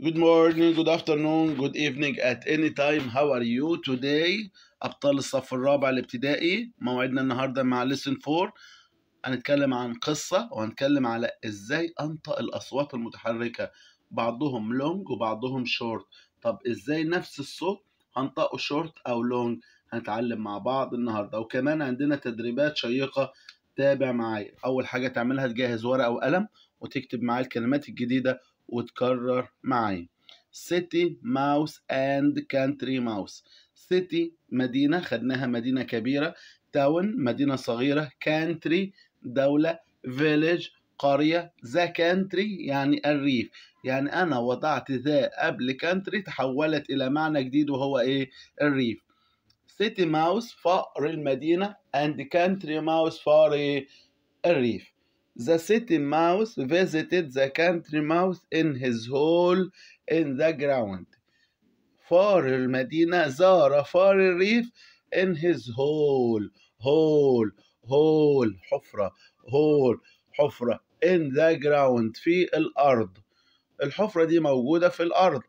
Good morning, good afternoon, good evening at any time. How are you today? أبطال الصف الرابع الابتدائي موعدنا النهارده مع lesson 4 هنتكلم عن قصة وهنتكلم على ازاي أنطق الأصوات المتحركة بعضهم لونج وبعضهم شورت طب ازاي نفس الصوت هنطقه شورت أو لونج هنتعلم مع بعض النهارده وكمان عندنا تدريبات شيقة تابع معايا أول حاجة تعملها تجهز ورقة وقلم وتكتب معايا الكلمات الجديدة وتكرر معايا سيتي ماوس اند كانتري ماوس سيتي مدينة خدناها مدينة كبيرة تاون مدينة صغيرة كانتري دولة فيليج قرية ذا كانتري يعني الريف يعني أنا وضعت ذا قبل كانتري تحولت إلى معنى جديد وهو إيه الريف سيتي ماوس فأر المدينة أند كانتري ماوس إيه الريف the city mouse visited the country mouse in his hole in the ground. فار المدينة زار فار الريف in his hole hole hole حفرة hole حفرة in the ground في الأرض الحفرة دي موجودة في الأرض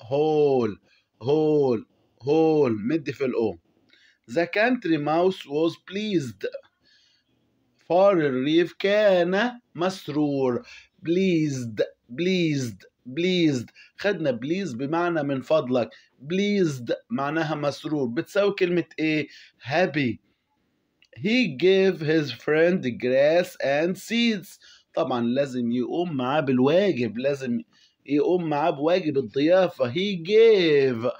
hole hole hole مد في الأو The country mouse was pleased حفار الريف كان مسرور بليزد بليزد بليزد خدنا بليز بمعنى من فضلك بليزد معناها مسرور بتساوي كلمة ايه هابي he gave his friend grass and seeds طبعا لازم يقوم معاه بالواجب لازم يقوم معاه بواجب الضيافة he gave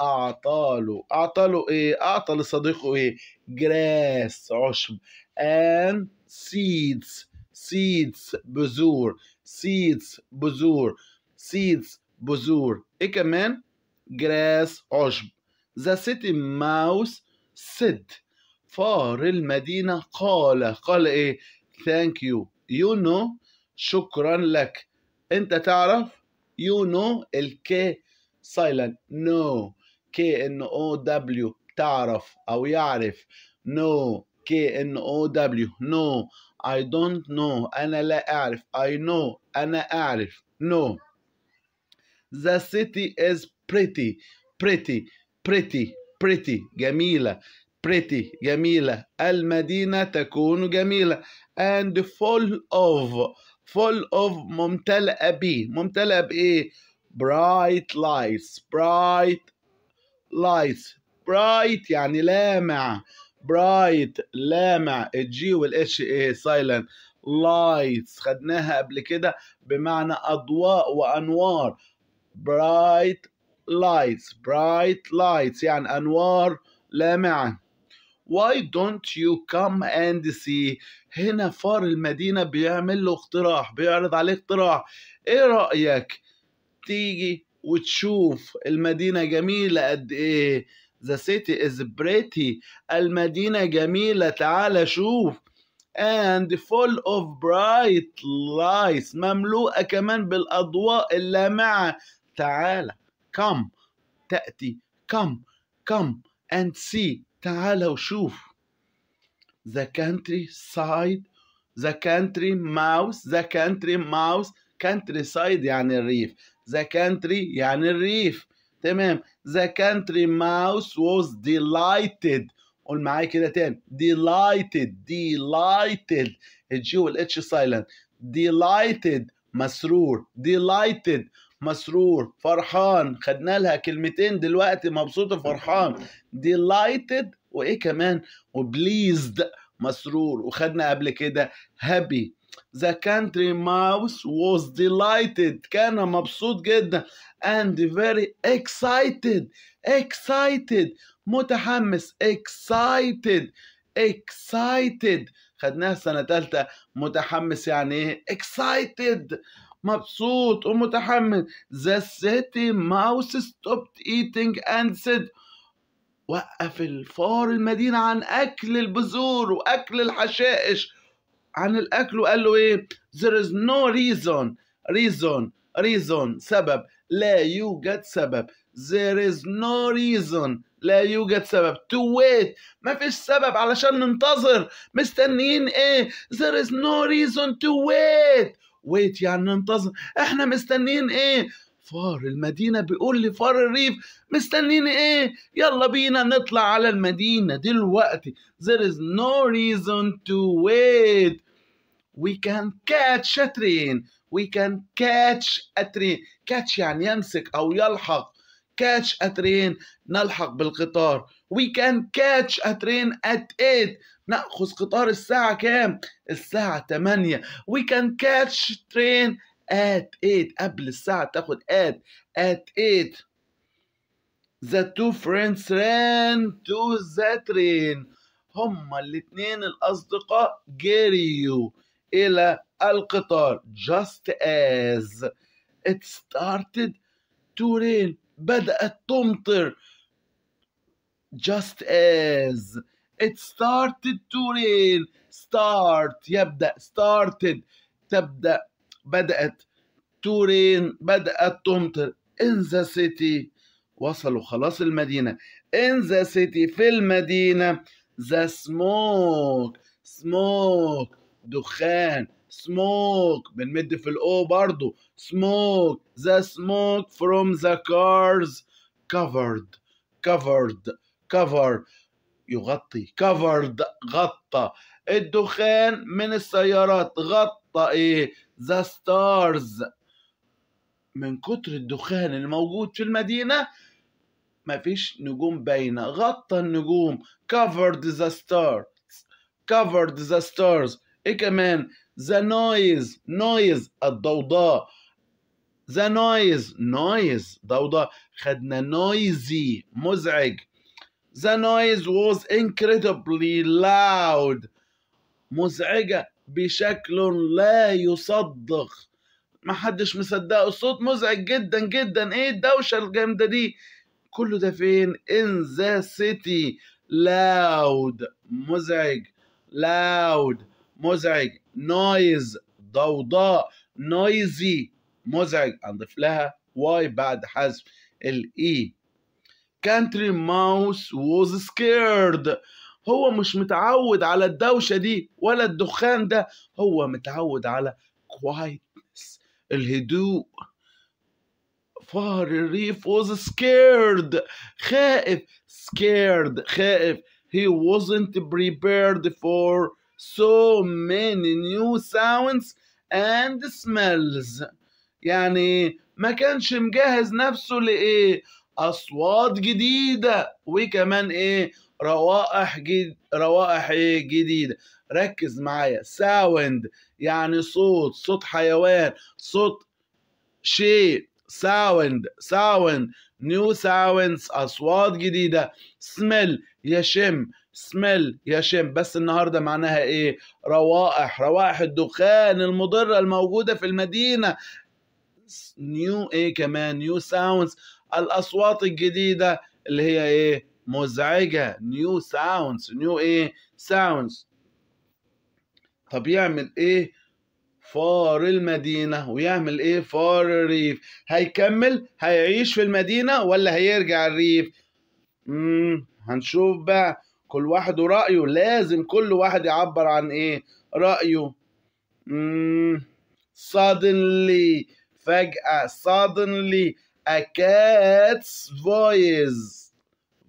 أعطاله أعطاله إيه أعطى لصديقه إيه جراس عشب and seeds seeds بذور seeds بذور seeds بذور ايه كمان grass عشب the city mouse said فار المدينة قال قال ايه thank you you know شكرا لك انت تعرف you know الك silent no k n o w تعرف او يعرف no K N O W. No, I don't know. أنا لا أعرف. I know. أنا أعرف. No. The city is pretty. Pretty. Pretty. Pretty. Gamila, Pretty. جميلة. المدينة تكون جميلة. And full of. Full of ممتلئة ب. ممتلئة بإيه؟ Bright lights. Bright lights. Bright يعني لامعة. برايت لامع الجي والاتش ايه سايلنت لايتس خدناها قبل كده بمعنى اضواء وانوار برايت لايتس برايت لايتس يعني انوار لامعه Why don't you come and see هنا فار المدينة بيعمل له اقتراح بيعرض عليه اقتراح ايه رأيك تيجي وتشوف المدينة جميلة قد ايه The city is pretty المدينة جميلة تعال شوف and full of bright lights مملوءة كمان بالأضواء اللامعة تعال come تأتي come come and see تعال وشوف the countryside the country mouse the country mouse countryside يعني الريف the country يعني الريف تمام The country mouse was delighted قول معايا كده تاني delighted delighted الجي والاتش سايلنت delighted مسرور delighted مسرور فرحان خدنا لها كلمتين دلوقتي مبسوط وفرحان delighted وايه كمان وبليزد مسرور وخدنا قبل كده هابي The country mouse was delighted كان مبسوط جدا and very excited excited متحمس excited excited خدناها سنة تالتة متحمس يعني ايه excited مبسوط ومتحمس the city mouse stopped eating and said وقف الفار المدينة عن أكل البذور وأكل الحشائش عن الاكل وقال له ايه there is no reason reason reason سبب لا يوجد سبب there is no reason لا يوجد سبب to wait ما فيش سبب علشان ننتظر مستنيين ايه there is no reason to wait wait يعني ننتظر احنا مستنيين ايه فار المدينة بيقول لي فار الريف مستنيين ايه يلا بينا نطلع على المدينة دلوقتي there is no reason to wait وي كان كاتش ترين وي كان كاتش ترين كاتش يعني يمسك او يلحق كاتش ترين نلحق بالقطار وي كان كاتش ترين ات 8 ناخذ قطار الساعه كام الساعه 8 وي كان كاتش ترين ات 8 قبل الساعه تاخد ات ات 8 The two friends ran to the train هما الاتنين الأصدقاء جريوا إلى القطار just as it started to rain بدأت تمطر just as it started to rain start يبدأ started تبدأ بدأت to rain بدأت تمطر in the city وصلوا خلاص المدينة in the city في المدينة the smoke smoke دخان سموك بنمد في الاو برضو سموك ذا سموك فروم ذا كارز كفرد كفرد كفر يغطي كفرد غطى الدخان من السيارات غطى ايه ذا ستارز من كتر الدخان الموجود في المدينه مفيش نجوم باينه غطى النجوم covered the stars covered the stars ايه كمان ذا نويز نويز الضوضاء ذا نويز نويز ضوضاء خدنا نويزي مزعج The noise was incredibly loud مزعجة بشكل لا يصدق محدش مصدقه الصوت مزعج جدا جدا ايه الدوشة الجامدة دي كله ده فين in the city loud مزعج loud مزعج نايز ضوضاء نايزي مزعج هنضيف لها واي بعد حذف الاي كانتري ماوس ووز سكيرد هو مش متعود على الدوشه دي ولا الدخان ده هو متعود على quietness الهدوء فار الريف ووز سكيرد خائف سكيرد خائف he wasn't prepared for so many new sounds and smells يعني ما كانش مجهز نفسه لإيه أصوات جديدة وكمان إيه روائح جد... روائح إيه جديدة ركز معايا ساوند يعني صوت صوت حيوان صوت شيء ساوند ساوند نيو ساوندز أصوات جديدة سمل يشم سميل يا شيم بس النهاردة معناها إيه روائح روائح الدخان المضرة الموجودة في المدينة نيو إيه كمان نيو ساوندز الأصوات الجديدة اللي هي إيه مزعجة نيو ساوندز نيو إيه ساوندز طب يعمل إيه فار المدينة ويعمل إيه فار الريف هيكمل هيعيش في المدينة ولا هيرجع الريف مم. هنشوف بقى كل واحد ورأيه لازم كل واحد يعبر عن إيه رأيه suddenly فجأة suddenly a cat's voice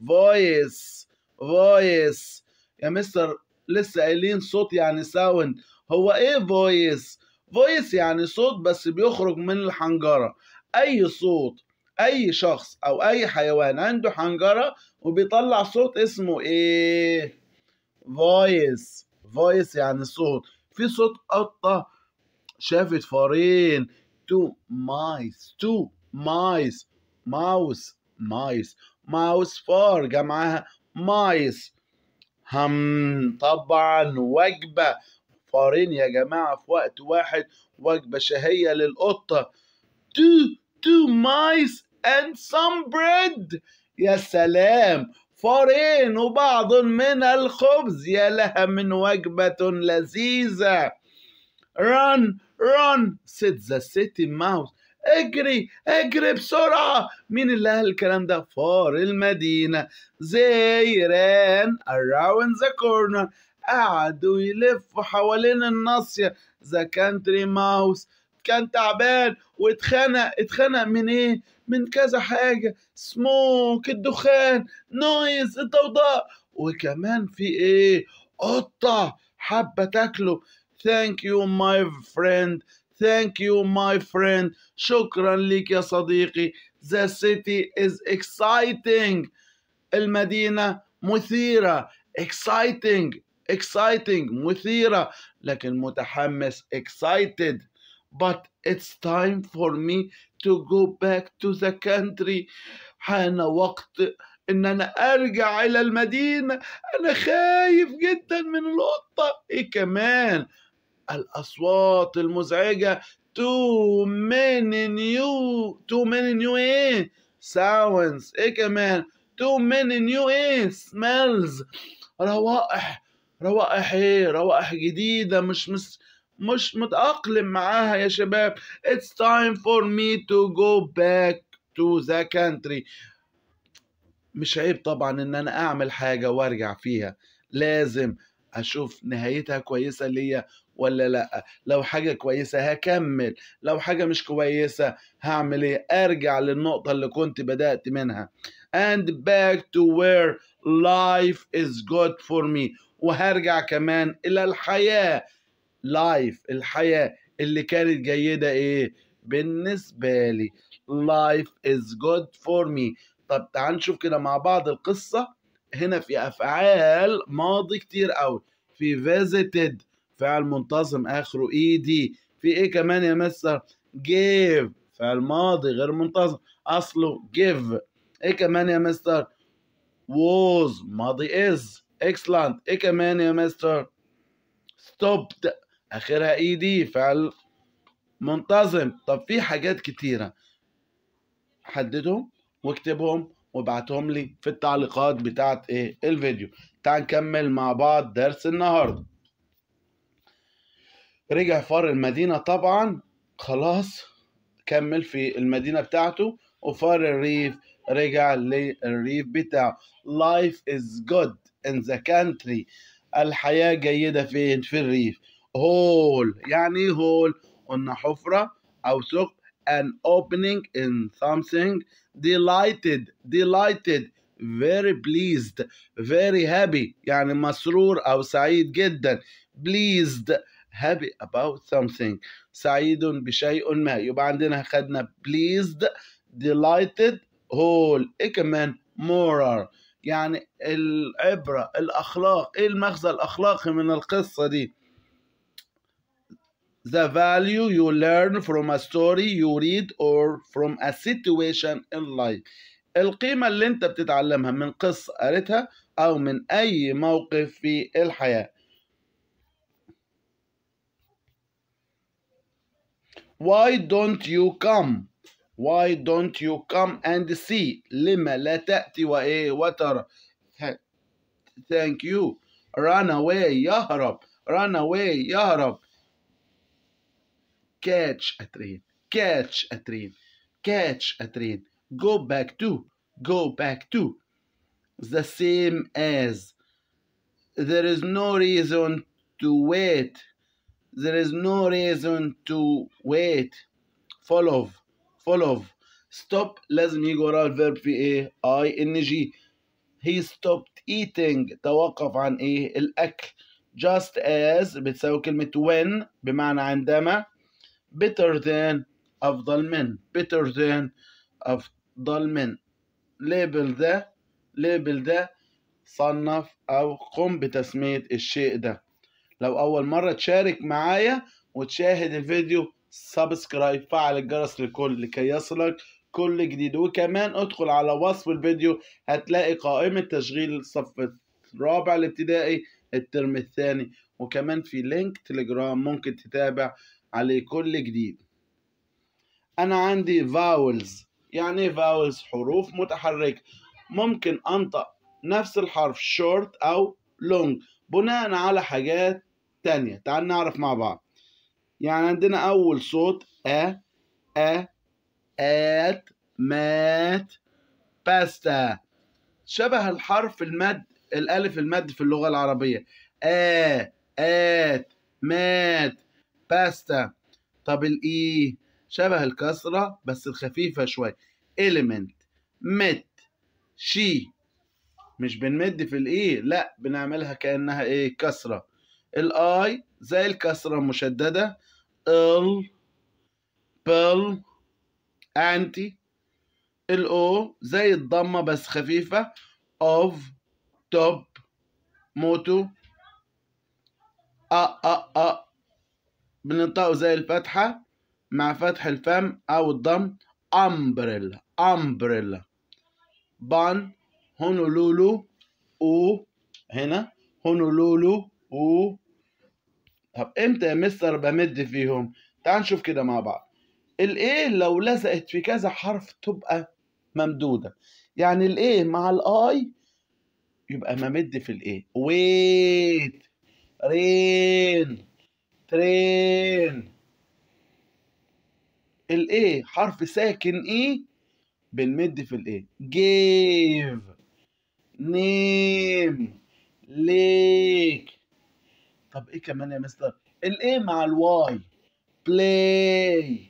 voice voice يا مستر لسه قايلين صوت يعني ساوند هو ايه فويس فويس يعني صوت بس بيخرج من الحنجرة اي صوت اي شخص او اي حيوان عنده حنجرة وبيطلع صوت اسمه ايه فويس فويس يعني صوت في صوت قطة شافت فارين تو مايس تو مايس ماوس مايس ماوس فار جمعها مايس هم طبعا وجبة فارين يا جماعة في وقت واحد وجبة شهية للقطة تو تو مايس and some bread يا سلام فارين وبعض من الخبز يا لها من وجبة لذيذة run run سيت the city mouse اجري اجري بسرعة مين اللي قال الكلام ده فار المدينة زي ران around the corner قعدوا يلفوا حوالين الناصية the country mouse كان تعبان واتخنق اتخنق من ايه من كذا حاجة سموك الدخان نويز الضوضاء وكمان في ايه قطة حابة تاكله ثانك يو ماي friend ثانك يو ماي friend شكرا لك يا صديقي ذا سيتي از exciting المدينة مثيرة exciting exciting مثيرة لكن متحمس excited but it's time for me to go back to the country حان وقت ان انا ارجع الى المدينه انا خايف جدا من القطه ايه كمان الاصوات المزعجه too many new too many new ايه sounds ايه كمان too many new ايه smells روائح روائح ايه روائح جديده مش مش مش متأقلم معاها يا شباب It's time for me to go back to the country مش عيب طبعا ان انا اعمل حاجة وارجع فيها لازم اشوف نهايتها كويسة ليا ولا لا لو حاجة كويسة هكمل لو حاجة مش كويسة هعمل ايه ارجع للنقطة اللي كنت بدأت منها and back to where life is good for me وهرجع كمان الى الحياه لايف الحياة اللي كانت جيدة ايه بالنسبة لي life is good for me طب تعال نشوف كده مع بعض القصة هنا في أفعال ماضي كتير قوي في visited فعل منتظم آخره دي e في ايه كمان يا مستر give فعل ماضي غير منتظم أصله give ايه كمان يا مستر was ماضي is excellent ايه كمان يا مستر stopped اخرها اي دي فعل منتظم طب في حاجات كتيره حددهم واكتبهم وابعتهم لي في التعليقات بتاعت ايه الفيديو تعال نكمل مع بعض درس النهارده رجع فار المدينه طبعا خلاص كمل في المدينه بتاعته وفار الريف رجع للريف بتاعه life is good in the country الحياه جيده فين في الريف هول يعني هول قلنا حفرة أو ثقب an opening in something delighted delighted very pleased very happy يعني مسرور أو سعيد جدا pleased happy about something سعيد بشيء ما يبقى عندنا خدنا pleased delighted whole إيه كمان moral يعني العبرة الأخلاق إيه المغزى الأخلاقي من القصة دي the value you learn from a story you read or from a situation in life القيمة اللي انت بتتعلمها من قصة قريتها أو من أي موقف في الحياة Why don't you come? Why don't you come and see? لما لا تأتي وإيه وترى Thank you Run away يهرب Run away يهرب catch a train, catch a train, catch a train, go back to, go back to. The same as. There is no reason to wait. There is no reason to wait. Follow, follow. Stop لازم يجي وراه الفيرب في ايه؟ اي ان جي. He stopped eating توقف عن ايه؟ الاكل. just as بتساوي كلمة when بمعنى عندما better than أفضل من better than أفضل من label ده label ده صنف أو قم بتسمية الشيء ده لو أول مرة تشارك معايا وتشاهد الفيديو سبسكرايب فعل الجرس للكل لكي يصلك كل جديد وكمان ادخل على وصف الفيديو هتلاقي قائمة تشغيل الصف الرابع الابتدائي الترم الثاني وكمان في لينك تليجرام ممكن تتابع على كل جديد أنا عندي فاولز يعني فاولز حروف متحركة ممكن أنطق نفس الحرف شورت أو لونج بناء على حاجات تانية تعال نعرف مع بعض يعني عندنا أول صوت أ أ آت مات باستا شبه الحرف المد الألف المد في اللغة العربية آ آت مات باستا طب الاي e شبه الكسرة بس الخفيفة شوية element مت شي مش بنمد في الاي e، لا بنعملها كأنها ايه كسرة الاي زي الكسرة المشددة ال بل انتي الاو زي الضمة بس خفيفة of top موتو أ أ أ بننطقه زي الفتحة مع فتح الفم أو الضم أمبريلا أمبريلا بان هونولولو أو هنا هونولولو أو طب امتى يا مستر بمد فيهم؟ تعال نشوف كده مع بعض الايه لو لزقت في كذا حرف تبقى ممدودة يعني الايه مع الاي يبقى ممد في الايه ويت رين ترين الاي حرف ساكن اي e بنمد في الاي جيف نيم ليك طب ايه كمان يا مستر الاي مع الواي بلاي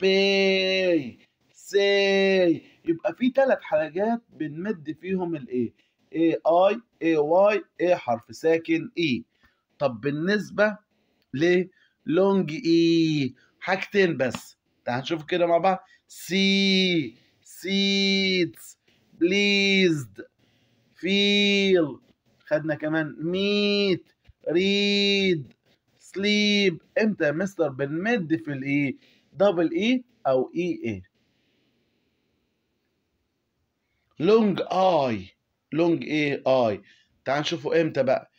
باي ساي يبقى في ثلاث حاجات بنمد فيهم الاي اي اي واي اي حرف ساكن اي e. طب بالنسبه ليه لونج اي حاجتين بس تعال نشوف كده مع بعض سي سيتس بليزد فيل خدنا كمان ميت ريد سليب امتى يا مستر بنمد في الاي دبل اي او اي e اي لونج اي لونج اي اي تعال نشوفه امتى بقى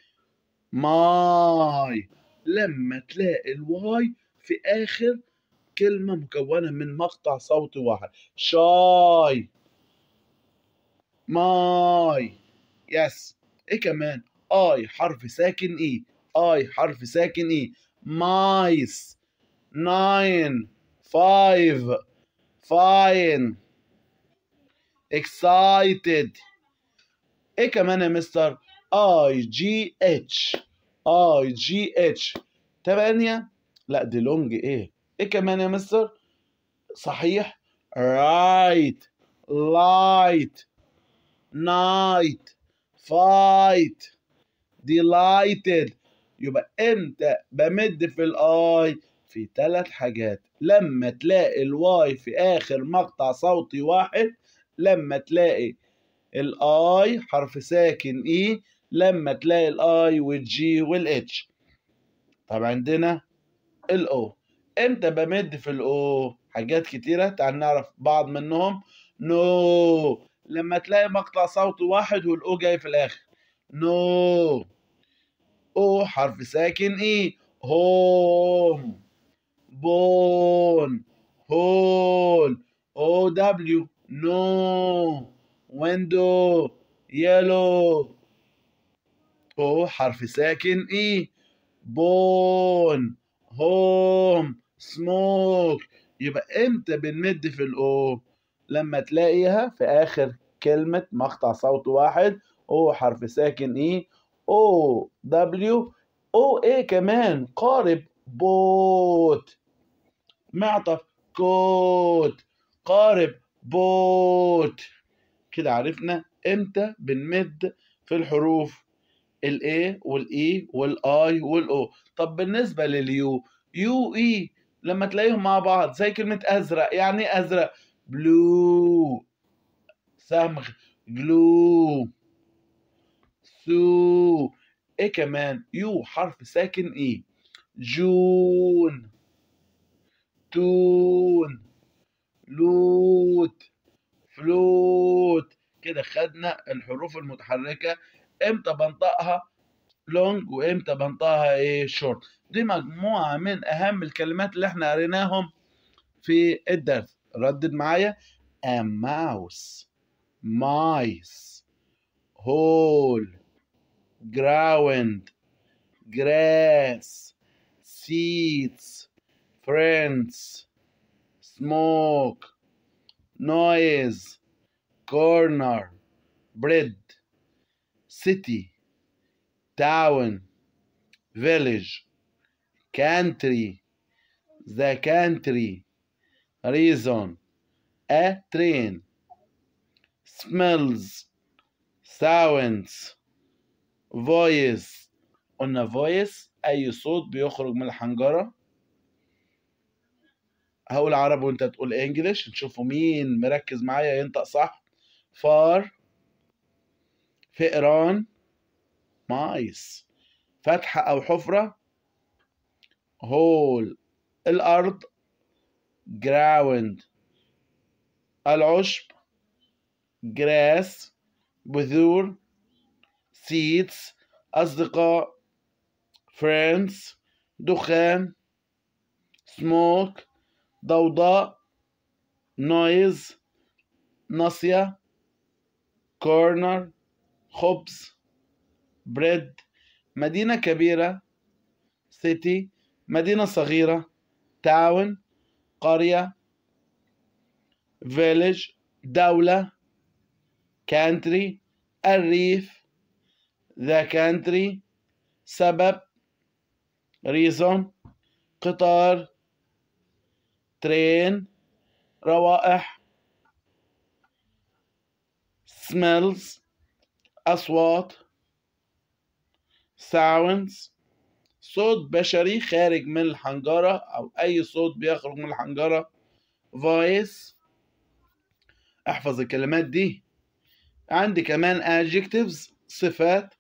ماي لما تلاقي الواي في آخر كلمة مكونة من مقطع صوتي واحد شاي ماي يس ايه كمان اي حرف ساكن اي اي حرف ساكن اي مايس ناين فايف فاين اكسايتد ايه كمان يا مستر اي جي اتش اي جي اتش تمانية لا دي لونج ايه ايه كمان يا مستر صحيح رايت لايت نايت فايت ديلايتد يبقى امتى بمد في الاي في ثلاث حاجات لما تلاقي الواي في اخر مقطع صوتي واحد لما تلاقي الاي حرف ساكن اي لما تلاقي الاي والجي والاتش طب عندنا الاو امتى بمد في الاو حاجات كتيره تعال نعرف بعض منهم نو لما تلاقي مقطع صوت واحد والاو جاي في الاخر نو او حرف ساكن اي هوم بون هول او دبليو نو ويندو يلو هو حرف ساكن اي بون هوم سموك يبقى امتى بنمد في الاو لما تلاقيها في اخر كلمة مقطع صوت واحد او حرف ساكن اي او دبليو او اي كمان قارب بوت معطف كوت قارب بوت كده عرفنا امتى بنمد في الحروف الاي والاي والاي والاو طب بالنسبه لليو يو اي لما تلاقيهم مع بعض زي كلمه ازرق يعني ازرق بلو سمغ جلو سو ايه كمان يو حرف ساكن اي جون تون لوت فلوت كده خدنا الحروف المتحركه امتى بنطقها لونج وامتى بنطقها ايه شورت دي مجموعه من اهم الكلمات اللي احنا قريناهم في الدرس ردد معايا a mouse mice hole ground grass seeds friends smoke noise corner bread city town village country the country reason a train smells sounds voice on قلنا voice أي صوت بيخرج من الحنجرة هقول عربي وانت تقول انجلش نشوفوا مين مركز معايا ينطق صح far فئران مايس فتحة أو حفرة هول الأرض جراوند العشب جراس بذور سيدز أصدقاء فريندز دخان سموك ضوضاء نويز ناصية كورنر خبز بريد مدينة كبيرة سيتي مدينة صغيرة تاون قرية فيليج دولة كانتري الريف ذا كانتري سبب ريزون قطار ترين روائح smells أصوات sounds صوت بشري خارج من الحنجرة أو أي صوت بيخرج من الحنجرة voice احفظ الكلمات دي عندي كمان adjectives صفات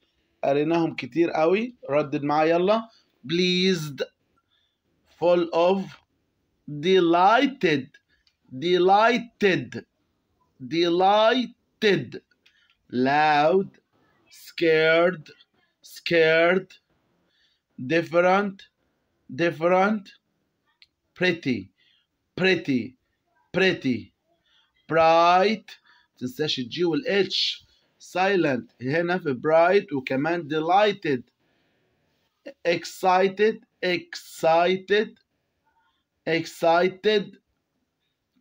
قريناهم كتير قوي ردد معايا يلا pleased full of delighted delighted delighted loud, scared, scared, different, different, pretty, pretty, pretty, bright تنساش الجي والاتش silent هنا في bright وكمان delighted excited excited excited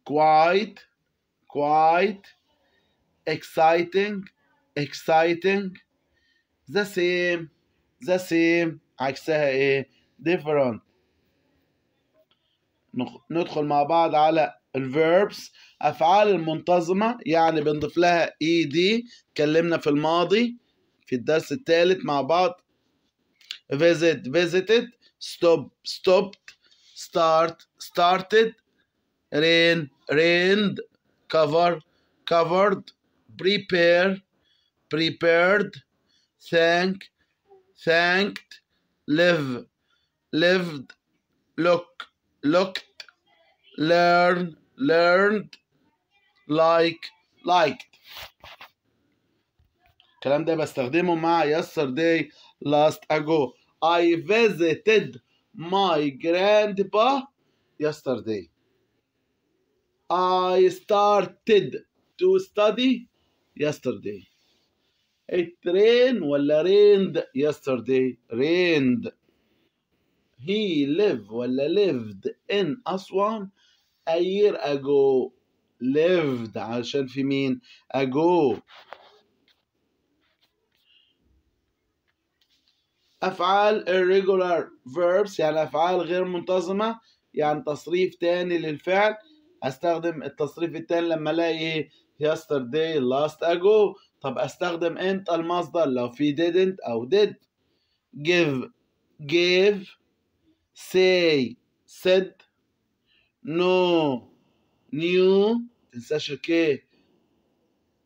quiet quiet exciting exciting the same the same عكسها ايه different ندخل مع بعض على الverbs افعال المنتظمه يعني بنضيف لها اي دي اتكلمنا في الماضي في الدرس الثالث مع بعض visit visited stop stopped start started rain rained cover covered prepare prepared, thank, thanked, live, lived, look, looked, learn, learned, like, liked. الكلام ده بستخدمه مع yesterday last ago. I visited my grandpa yesterday. I started to study yesterday. it إيه، rain ولا rained yesterday rained he live ولا lived in أسوان a year ago lived عشان في مين ago أفعال irregular verbs يعني أفعال غير منتظمة يعني تصريف تاني للفعل أستخدم التصريف التاني لما ألاقي yesterday last ago طب استخدم انت المصدر لو في didn't او did give gave say said no new تنساش الكي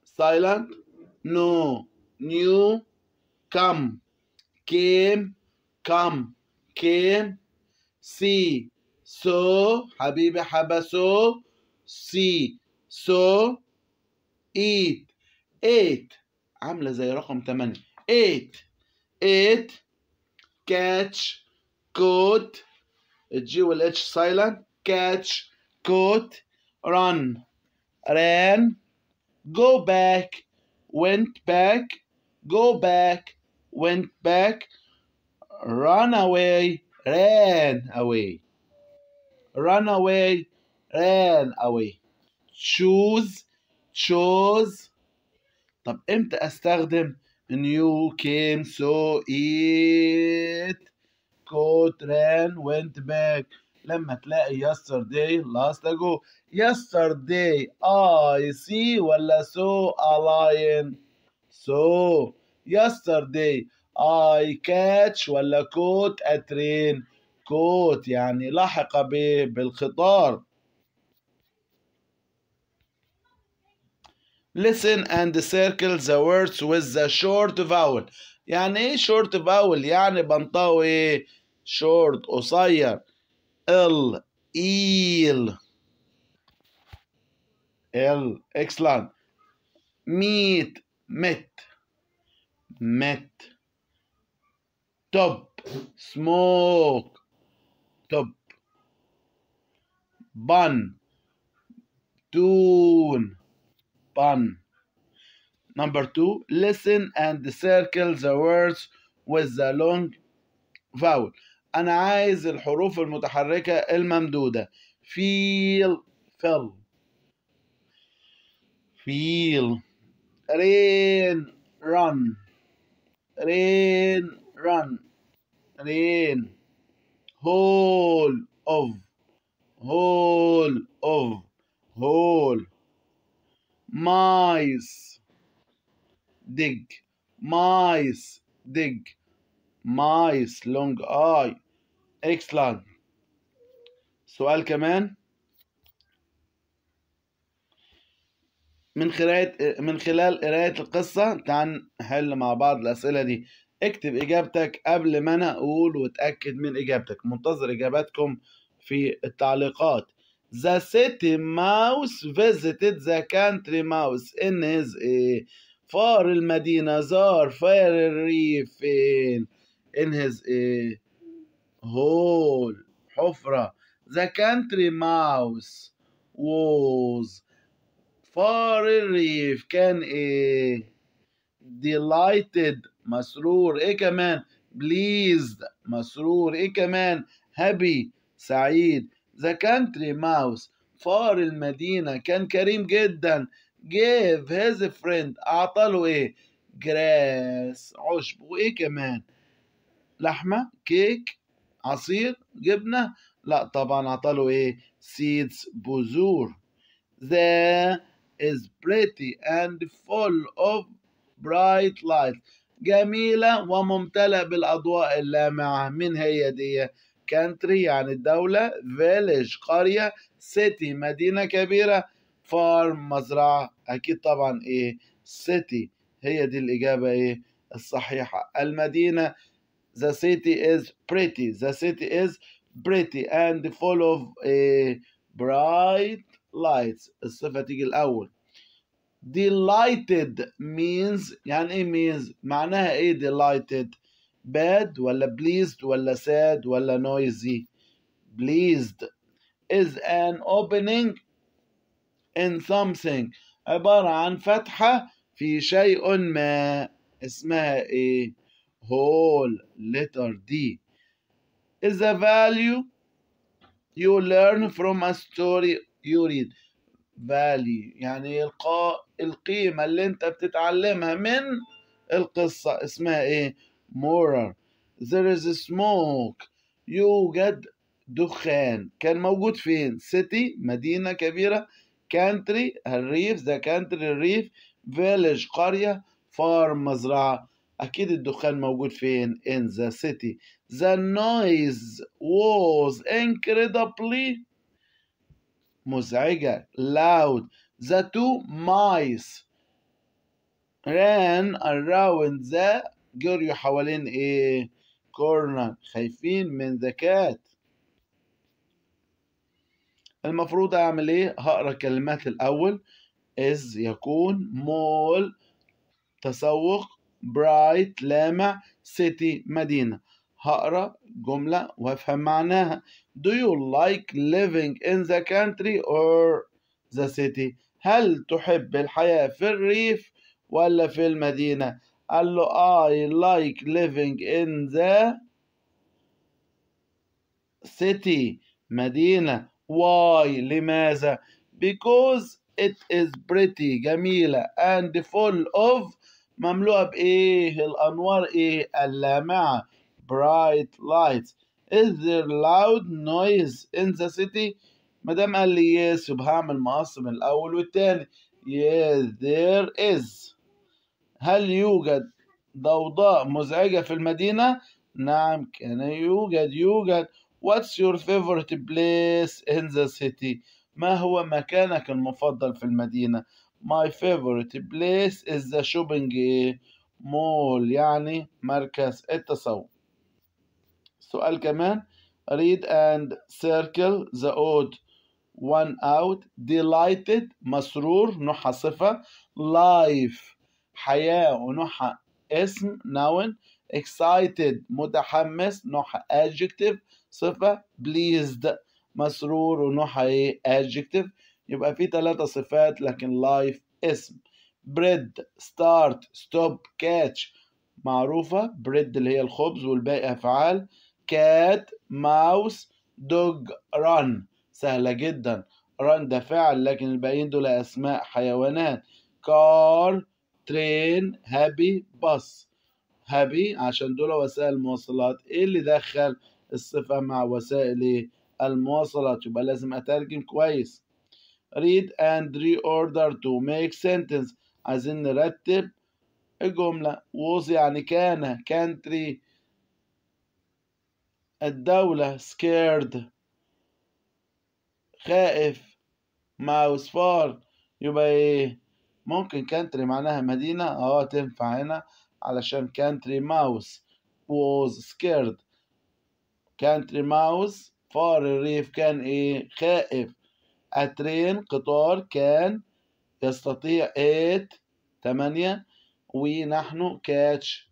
silent no new come came come came see so حبيبي حبسو see so eat 8 عامله زي رقم 8 8 8 catch caught الجي والاتش silent catch caught run ran go back went back go back went back run away ran away run away ran away choose chose طب امتى استخدم نيو كيم سو ايت كوت ران وينت باك لما تلاقي yesterday last ago yesterday I see ولا saw a lion saw yesterday I catch ولا caught a train caught يعني لحق به بالقطار listen and circle the words with the short vowel يعني ايه short vowel يعني بنطقه short قصير ال إيل ال excellent meet met met top smoke top bun tune pun. Number two, listen and circle the words with the long vowel. أنا عايز الحروف المتحركة الممدودة. Feel, fill. Feel. Rain, run. Rain, run. Rain. Whole of. Whole of. Whole. مايس دج مايس دج مايس لونج اي اكسلان سؤال كمان من خلال من خلال قراءة القصة تعال نحل مع بعض الأسئلة دي اكتب إجابتك قبل ما أنا أقول وتأكد من إجابتك منتظر إجاباتكم في التعليقات the city mouse visited the country mouse in his uh, فار المدينة زار in, in his uh, hole حفرة the country mouse was far الريف Can he delighted مسرور ايه كمان pleased مسرور ايه كمان happy سعيد The country mouse فار المدينة كان كريم جدا gave his friend له إيه؟ جراس عشب وإيه كمان؟ لحمة كيك عصير جبنة لا طبعا له إيه؟ seeds بذور ذا is pretty and full of bright light جميلة وممتلئة بالأضواء اللامعة من هي دي؟ كانتري يعني الدولة village قرية سيتي مدينة كبيرة فارم مزرعة أكيد طبعا إيه سيتي هي دي الإجابة إيه الصحيحة المدينة the city is pretty the city is pretty and full of a إيه، bright lights الصفة تيجي الأول delighted means يعني إيه means معناها إيه delighted bad ولا pleased ولا sad ولا noisy pleased is an opening in something عبارة عن فتحة في شيء ما اسمها ايه whole letter D is a value you learn from a story you read value يعني القيمة اللي انت بتتعلمها من القصة اسمها ايه morar there is a smoke يوجد دخان كان موجود فين city مدينة كبيرة country الريف the country الريف village قرية farm مزرعة أكيد الدخان موجود فين in the city the noise was incredibly مزعجة loud the two mice ran around the جريوا حوالين ايه كورنا خايفين من ذكاء المفروض اعمل ايه هقرا كلمات الاول از يكون مول تسوق برايت لامع سيتي مدينة هقرا جملة وافهم معناها Do you like living in the country or the city؟ هل تحب الحياة في الريف ولا في المدينة؟ Allo, I like living in the city مدينة why لماذا because it is pretty جميلة and full of مملوءة بإيه الأنوار إيه اللامعة bright lights is there loud noise in the city مدام قال لي yes يبقى هعمل مقسم الأول والتاني yes there is هل يوجد ضوضاء مزعجة في المدينة؟ نعم كان يوجد يوجد What's your favorite place in the city؟ ما هو مكانك المفضل في المدينة؟ My favorite place is the shopping mall يعني مركز التسوق. سؤال كمان read and circle the odd one out delighted مسرور نوعها life حياة ونوعها اسم noun excited متحمس نوعها adjective صفة pleased مسرور ونوعها ايه adjective يبقى في ثلاثة صفات لكن life اسم bread start stop catch معروفة bread اللي هي الخبز والباقي أفعال cat mouse dog run سهلة جدا run ده فعل لكن الباقيين دول أسماء حيوانات car ترين هابي باص هابي عشان دول وسائل مواصلات ايه اللي دخل الصفة مع وسائل المواصلات يبقى لازم اترجم كويس read and reorder to make sentence عايزين نرتب الجملة was يعني كان country الدولة scared خائف mouse far يبقى ايه ممكن كانتري معناها مدينة اه تنفع هنا علشان كانتري ماوس was scared كانتري ماوس فار الريف كان ايه خائف اترين قطار كان يستطيع 8 تمانية ونحن كاتش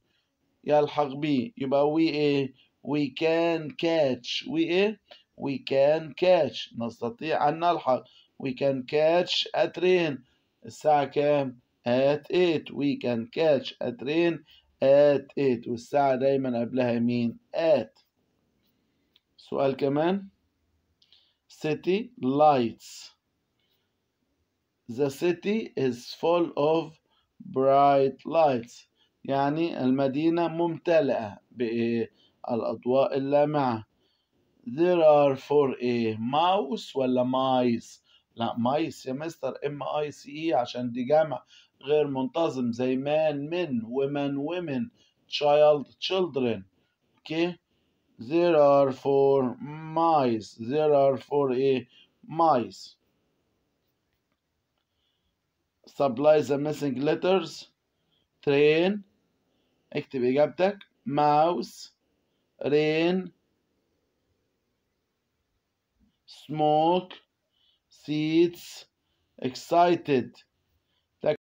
يلحق بي يبقى وي ايه وي كان كاتش وي ايه وي كان كاتش نستطيع ان نلحق وي كان كاتش اترين الساعة كام؟ at 8 we can catch a train at 8 والساعة دايما قبلها مين؟ at سؤال كمان city lights the city is full of bright lights يعني المدينة ممتلئة بإيه؟ الأضواء اللامعة there are for a mouse ولا mice لا ماي سيمستر ام اي سي اي عشان دي جمع غير منتظم زي مان من women women child children okay there are four mice there are four a mice supply the missing letters train اكتب اجابتك mouse rain smoke seeds excited